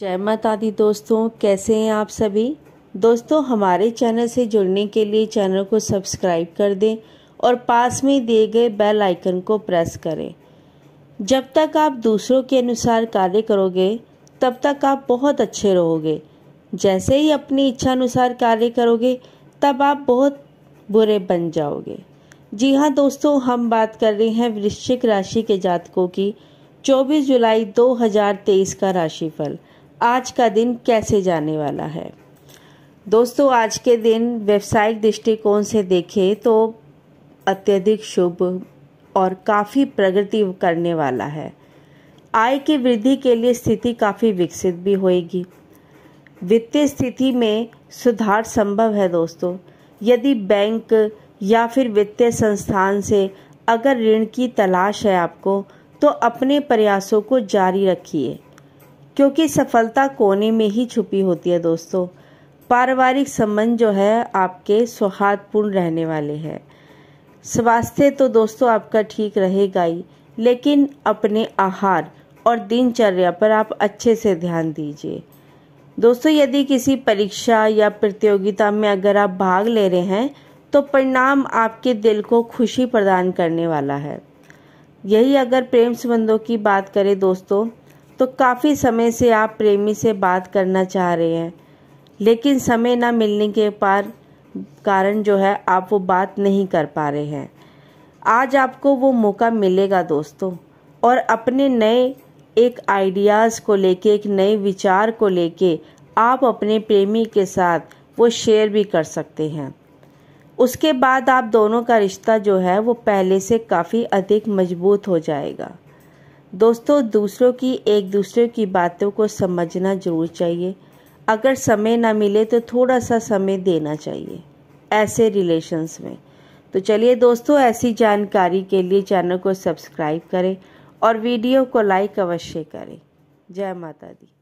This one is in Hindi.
जय माता दी दोस्तों कैसे हैं आप सभी दोस्तों हमारे चैनल से जुड़ने के लिए चैनल को सब्सक्राइब कर दें और पास में दिए गए बेल आइकन को प्रेस करें जब तक आप दूसरों के अनुसार कार्य करोगे तब तक आप बहुत अच्छे रहोगे जैसे ही अपनी इच्छा अनुसार कार्य करोगे तब आप बहुत बुरे बन जाओगे जी हाँ दोस्तों हम बात कर रहे हैं वृश्चिक राशि के जातकों की 24 जुलाई 2023 का राशिफल आज का दिन कैसे जाने वाला है दोस्तों आज के दिन व्यवसायिक दृष्टिकोण से देखें तो अत्यधिक शुभ और काफ़ी प्रगति करने वाला है आय की वृद्धि के लिए स्थिति काफ़ी विकसित भी होएगी वित्तीय स्थिति में सुधार संभव है दोस्तों यदि बैंक या फिर वित्तीय संस्थान से अगर ऋण की तलाश है आपको तो अपने प्रयासों को जारी रखिए क्योंकि सफलता कोने में ही छुपी होती है दोस्तों पारिवारिक संबंध जो है आपके सौहार्दपूर्ण रहने वाले हैं स्वास्थ्य तो दोस्तों आपका ठीक रहेगा ही लेकिन अपने आहार और दिनचर्या पर आप अच्छे से ध्यान दीजिए दोस्तों यदि किसी परीक्षा या प्रतियोगिता में अगर आप भाग ले रहे हैं तो परिणाम आपके दिल को खुशी प्रदान करने वाला है यही अगर प्रेम संबंधों की बात करें दोस्तों तो काफ़ी समय से आप प्रेमी से बात करना चाह रहे हैं लेकिन समय ना मिलने के पार कारण जो है आप वो बात नहीं कर पा रहे हैं आज आपको वो मौका मिलेगा दोस्तों और अपने नए एक आइडियाज़ को लेके एक नए विचार को लेके आप अपने प्रेमी के साथ वो शेयर भी कर सकते हैं उसके बाद आप दोनों का रिश्ता जो है वो पहले से काफ़ी अधिक मजबूत हो जाएगा दोस्तों दूसरों की एक दूसरे की बातों को समझना जरूर चाहिए अगर समय ना मिले तो थोड़ा सा समय देना चाहिए ऐसे रिलेशन्स में तो चलिए दोस्तों ऐसी जानकारी के लिए चैनल को सब्सक्राइब करें और वीडियो को लाइक अवश्य करें जय माता दी